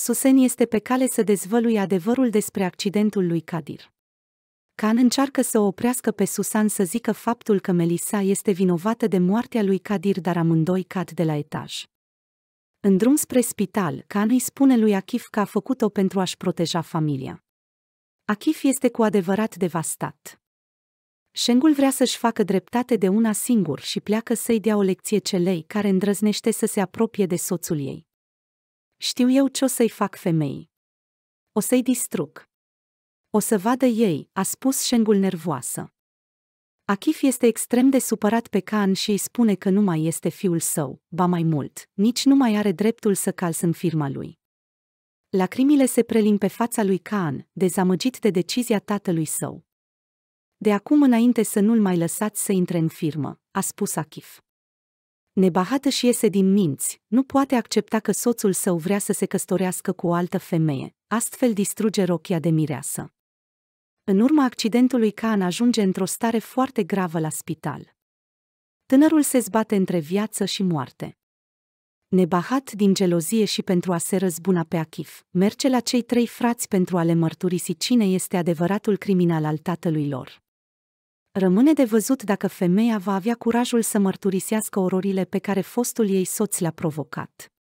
Susen este pe cale să dezvăluie adevărul despre accidentul lui Kadir. Khan încearcă să o oprească pe Susan să zică faptul că Melissa este vinovată de moartea lui Kadir, dar amândoi cad de la etaj. În drum spre spital, Khan îi spune lui Akif că a făcut-o pentru a-și proteja familia. Akif este cu adevărat devastat. Shengul vrea să-și facă dreptate de una singur și pleacă să-i dea o lecție celei care îndrăznește să se apropie de soțul ei. Știu eu ce o să-i fac femeii. O să-i distrug. O să vadă ei, a spus șengul nervoasă. Achif este extrem de supărat pe Can și îi spune că nu mai este fiul său, ba mai mult, nici nu mai are dreptul să calz în firma lui. Lacrimile se prelin pe fața lui Can, dezamăgit de decizia tatălui său. De acum înainte să nu-l mai lăsați să intre în firmă, a spus Achif nebahată și iese din minți, nu poate accepta că soțul său vrea să se căsătorească cu o altă femeie, astfel distruge rochia de mireasă. În urma accidentului Can ajunge într-o stare foarte gravă la spital. Tânărul se zbate între viață și moarte. Nebahat din gelozie și pentru a se răzbuna pe Achif, merge la cei trei frați pentru a le mărturisi cine este adevăratul criminal al tatălui lor. Rămâne de văzut dacă femeia va avea curajul să mărturisească ororile pe care fostul ei soț le-a provocat.